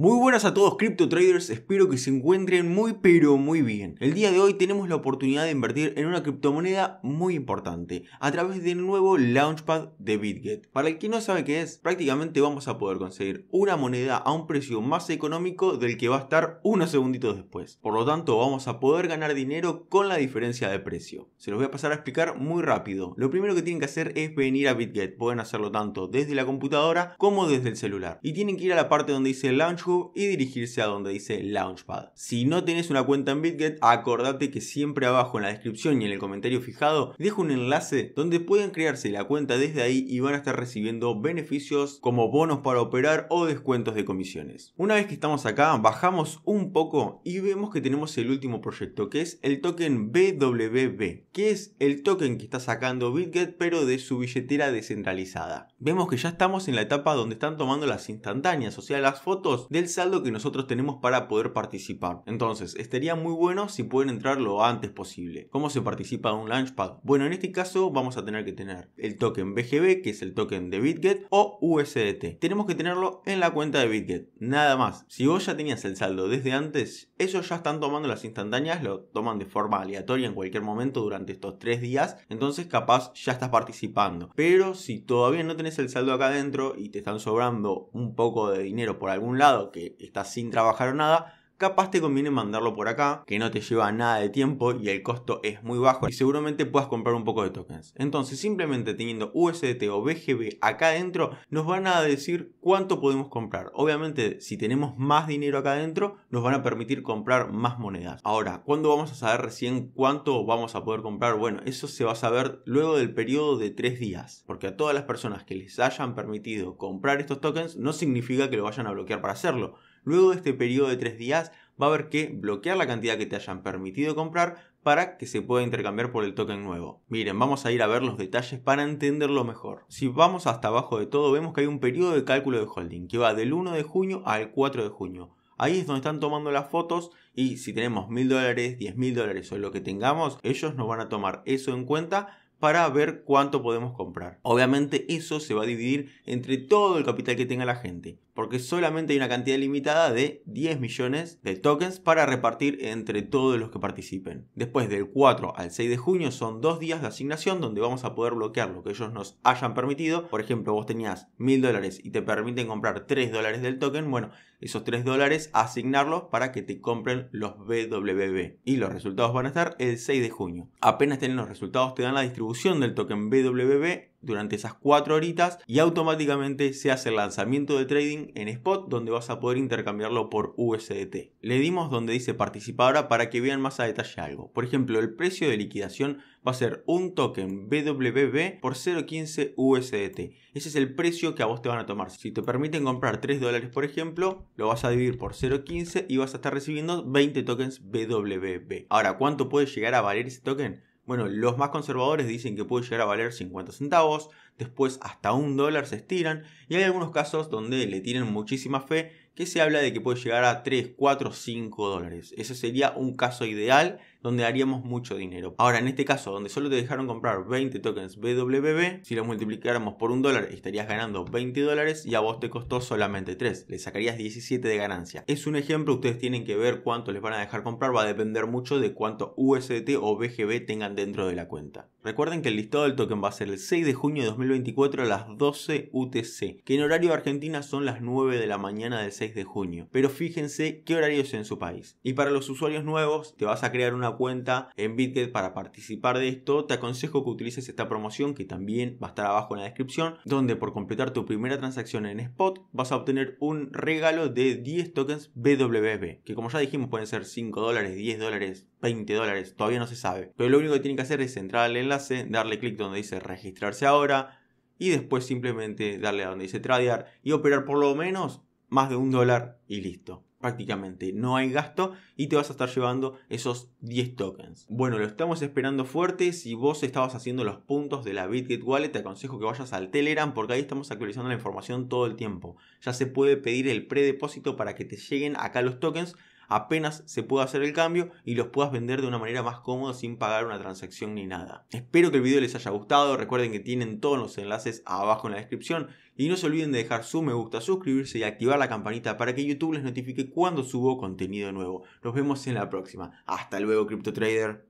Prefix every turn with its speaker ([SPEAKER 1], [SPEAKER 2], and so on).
[SPEAKER 1] Muy buenas a todos crypto traders, espero que se encuentren muy pero muy bien. El día de hoy tenemos la oportunidad de invertir en una criptomoneda muy importante a través del nuevo Launchpad de BitGet. Para el que no sabe qué es, prácticamente vamos a poder conseguir una moneda a un precio más económico del que va a estar unos segunditos después. Por lo tanto, vamos a poder ganar dinero con la diferencia de precio. Se los voy a pasar a explicar muy rápido. Lo primero que tienen que hacer es venir a BitGet. Pueden hacerlo tanto desde la computadora como desde el celular. Y tienen que ir a la parte donde dice Launch y dirigirse a donde dice Launchpad. Si no tenés una cuenta en Bitget, acordate que siempre abajo en la descripción y en el comentario fijado dejo un enlace donde pueden crearse la cuenta desde ahí y van a estar recibiendo beneficios como bonos para operar o descuentos de comisiones. Una vez que estamos acá, bajamos un poco y vemos que tenemos el último proyecto que es el token BWB, que es el token que está sacando BitGet pero de su billetera descentralizada vemos que ya estamos en la etapa donde están tomando las instantáneas, o sea, las fotos del saldo que nosotros tenemos para poder participar. Entonces, estaría muy bueno si pueden entrar lo antes posible. ¿Cómo se participa de un Launchpad? Bueno, en este caso vamos a tener que tener el token BGB, que es el token de BitGet, o USDT. Tenemos que tenerlo en la cuenta de BitGet, nada más. Si vos ya tenías el saldo desde antes, ellos ya están tomando las instantáneas, lo toman de forma aleatoria en cualquier momento durante estos tres días, entonces capaz ya estás participando. Pero si todavía no tenés el saldo acá adentro y te están sobrando un poco de dinero por algún lado que estás sin trabajar o nada, capaz te conviene mandarlo por acá, que no te lleva nada de tiempo y el costo es muy bajo y seguramente puedas comprar un poco de tokens. Entonces simplemente teniendo USDT o BGB acá adentro nos van a decir cuánto podemos comprar. Obviamente si tenemos más dinero acá adentro nos van a permitir comprar más monedas. Ahora, ¿cuándo vamos a saber recién cuánto vamos a poder comprar? Bueno, eso se va a saber luego del periodo de tres días, porque a todas las personas que les hayan permitido comprar estos tokens no significa que lo vayan a bloquear para hacerlo Luego de este periodo de tres días va a haber que bloquear la cantidad que te hayan permitido comprar para que se pueda intercambiar por el token nuevo. Miren, vamos a ir a ver los detalles para entenderlo mejor. Si vamos hasta abajo de todo, vemos que hay un periodo de cálculo de holding que va del 1 de junio al 4 de junio. Ahí es donde están tomando las fotos y si tenemos $1.000, dólares, diez mil dólares o lo que tengamos, ellos nos van a tomar eso en cuenta para ver cuánto podemos comprar. Obviamente eso se va a dividir entre todo el capital que tenga la gente porque solamente hay una cantidad limitada de 10 millones de tokens para repartir entre todos los que participen. Después del 4 al 6 de junio son dos días de asignación donde vamos a poder bloquear lo que ellos nos hayan permitido. Por ejemplo, vos tenías 1000 dólares y te permiten comprar 3 dólares del token. Bueno, esos 3 dólares asignarlos para que te compren los BWB. Y los resultados van a estar el 6 de junio. Apenas tienen los resultados, te dan la distribución del token BWB durante esas 4 horitas y automáticamente se hace el lanzamiento de trading en spot donde vas a poder intercambiarlo por USDT. Le dimos donde dice ahora para que vean más a detalle algo. Por ejemplo, el precio de liquidación va a ser un token BWB por 0.15 USDT. Ese es el precio que a vos te van a tomar. Si te permiten comprar 3 dólares, por ejemplo, lo vas a dividir por 0.15 y vas a estar recibiendo 20 tokens BWB. Ahora, ¿cuánto puede llegar a valer ese token? Bueno, los más conservadores dicen que puede llegar a valer 50 centavos, después hasta un dólar se estiran y hay algunos casos donde le tienen muchísima fe que se habla de que puede llegar a 3, 4, 5 dólares. Ese sería un caso ideal donde haríamos mucho dinero. Ahora, en este caso, donde solo te dejaron comprar 20 tokens BWB, si lo multiplicáramos por un dólar estarías ganando 20 dólares y a vos te costó solamente 3. Le sacarías 17 de ganancia. Es un ejemplo, ustedes tienen que ver cuánto les van a dejar comprar. Va a depender mucho de cuánto USDT o BGB tengan dentro de la cuenta. Recuerden que el listado del token va a ser el 6 de junio de 2024 a las 12 UTC, que en horario Argentina son las 9 de la mañana del de junio. Pero fíjense qué horario es en su país. Y para los usuarios nuevos, te vas a crear una cuenta en Bitget para participar de esto. Te aconsejo que utilices esta promoción que también va a estar abajo en la descripción, donde por completar tu primera transacción en Spot vas a obtener un regalo de 10 tokens BWB, que como ya dijimos pueden ser 5 dólares, 10 dólares, 20 dólares, todavía no se sabe. Pero lo único que tienen que hacer es entrar al enlace, darle clic donde dice registrarse ahora, y después simplemente darle a donde dice tradear y operar por lo menos más de un dólar y listo. Prácticamente no hay gasto y te vas a estar llevando esos 10 tokens. Bueno, lo estamos esperando fuerte. Si vos estabas haciendo los puntos de la BitGet Wallet, te aconsejo que vayas al Telegram porque ahí estamos actualizando la información todo el tiempo. Ya se puede pedir el predepósito para que te lleguen acá los tokens apenas se pueda hacer el cambio y los puedas vender de una manera más cómoda sin pagar una transacción ni nada. Espero que el video les haya gustado, recuerden que tienen todos los enlaces abajo en la descripción y no se olviden de dejar su me gusta, suscribirse y activar la campanita para que YouTube les notifique cuando subo contenido nuevo. Nos vemos en la próxima. Hasta luego, CryptoTrader.